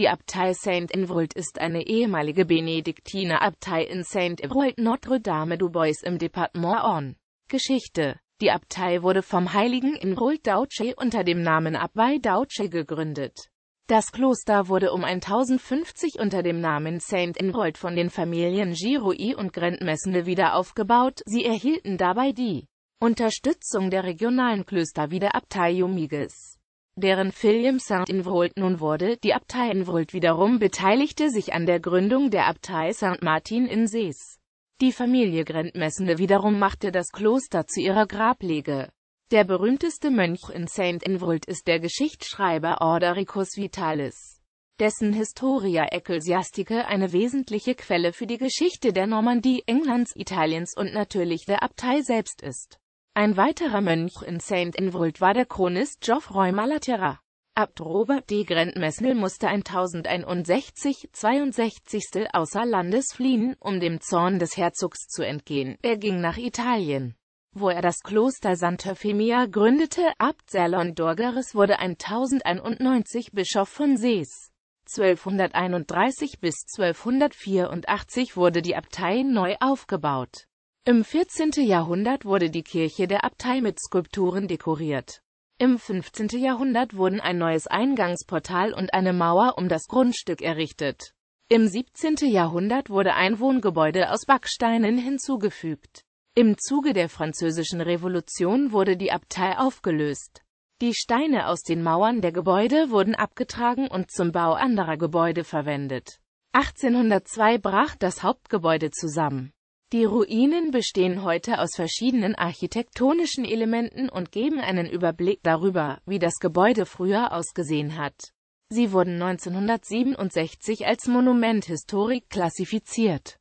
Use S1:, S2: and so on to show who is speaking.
S1: Die Abtei Saint-Evrald ist eine ehemalige Benediktinerabtei in Saint-Evrald Notre-Dame-du-Bois im Departement Orne. Geschichte Die Abtei wurde vom heiligen Evrald Dauce unter dem Namen Abtei Dauce gegründet. Das Kloster wurde um 1050 unter dem Namen Saint-Evrald von den Familien Giroux und Grandmessene wieder aufgebaut, sie erhielten dabei die Unterstützung der regionalen Klöster wie der Abtei Jumiges deren Filium Saint-Invold nun wurde. Die Abtei Invold wiederum beteiligte sich an der Gründung der Abtei Saint-Martin in Sees. Die Familie Grentmessene wiederum machte das Kloster zu ihrer Grablege. Der berühmteste Mönch in Saint-Invold ist der Geschichtsschreiber Ordericus Vitalis, dessen Historia Ecclesiastica eine wesentliche Quelle für die Geschichte der Normandie, Englands, Italiens und natürlich der Abtei selbst ist ein weiterer Mönch in Saint-Enwold war der Chronist Geoffroy Malaterra. Abt Robert de Grandmesnil musste 1061, 62. außer Landes fliehen, um dem Zorn des Herzogs zu entgehen. Er ging nach Italien, wo er das Kloster Santa Femia gründete. Abt Salon Dorgeres wurde 1091 Bischof von Sees. 1231 bis 1284 wurde die Abtei neu aufgebaut. Im 14. Jahrhundert wurde die Kirche der Abtei mit Skulpturen dekoriert. Im 15. Jahrhundert wurden ein neues Eingangsportal und eine Mauer um das Grundstück errichtet. Im 17. Jahrhundert wurde ein Wohngebäude aus Backsteinen hinzugefügt. Im Zuge der Französischen Revolution wurde die Abtei aufgelöst. Die Steine aus den Mauern der Gebäude wurden abgetragen und zum Bau anderer Gebäude verwendet. 1802 brach das Hauptgebäude zusammen. Die Ruinen bestehen heute aus verschiedenen architektonischen Elementen und geben einen Überblick darüber, wie das Gebäude früher ausgesehen hat. Sie wurden 1967 als Monument Historique klassifiziert.